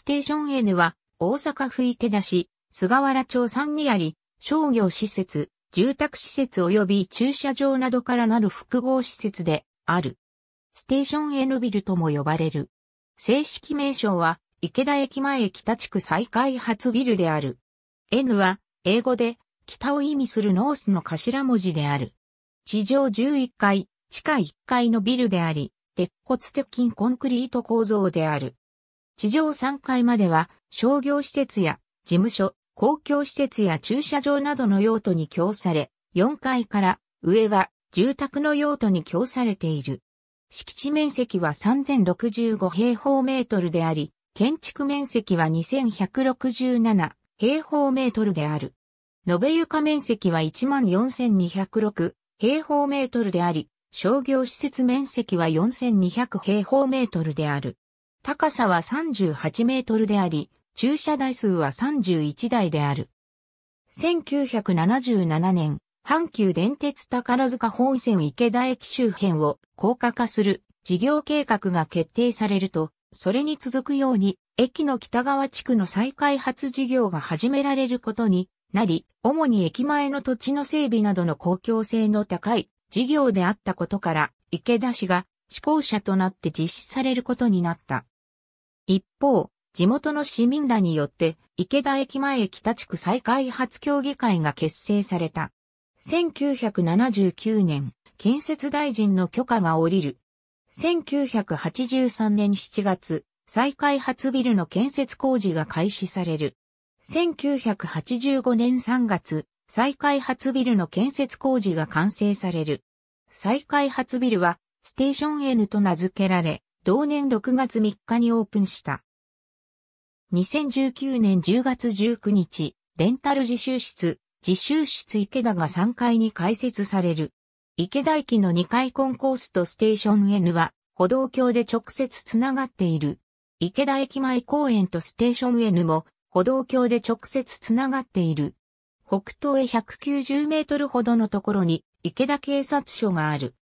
ステーション N は大阪府池田市、菅原町3にあり、商業施設、住宅施設及び駐車場などからなる複合施設である。ステーション N ビルとも呼ばれる。正式名称は池田駅前北地区再開発ビルである。N は英語で北を意味するノースの頭文字である。地上11階、地下1階のビルであり、鉄骨鉄筋コンクリート構造である。地上3階までは商業施設や事務所、公共施設や駐車場などの用途に供され、4階から上は住宅の用途に供されている。敷地面積は3065平方メートルであり、建築面積は2167平方メートルである。延べ床面積は14206平方メートルであり、商業施設面積は4200平方メートルである。高さは38メートルであり、駐車台数は31台である。1977年、阪急電鉄宝塚本線池田駅周辺を高架化する事業計画が決定されると、それに続くように、駅の北側地区の再開発事業が始められることになり、主に駅前の土地の整備などの公共性の高い事業であったことから、池田市が施行者となって実施されることになった。一方、地元の市民らによって池田駅前駅田地区再開発協議会が結成された。1979年、建設大臣の許可が下りる。1983年7月、再開発ビルの建設工事が開始される。1985年3月、再開発ビルの建設工事が完成される。再開発ビルはステーション N と名付けられ、同年6月3日にオープンした。2019年10月19日、レンタル自習室、自習室池田が3階に開設される。池田駅の2階コンコースとステーション N は歩道橋で直接つながっている。池田駅前公園とステーション N も歩道橋で直接つながっている。北東へ190メートルほどのところに池田警察署がある。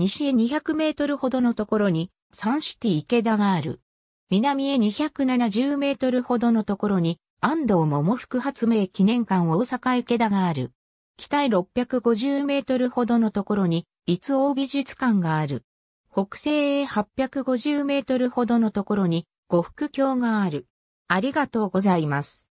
西へ200メートルほどのところに、サンシティ池田がある。南へ270メートルほどのところに、安藤桃福発明記念館大阪池田がある。北へ650メートルほどのところに、伊豆大美術館がある。北西へ850メートルほどのところに、呉服橋がある。ありがとうございます。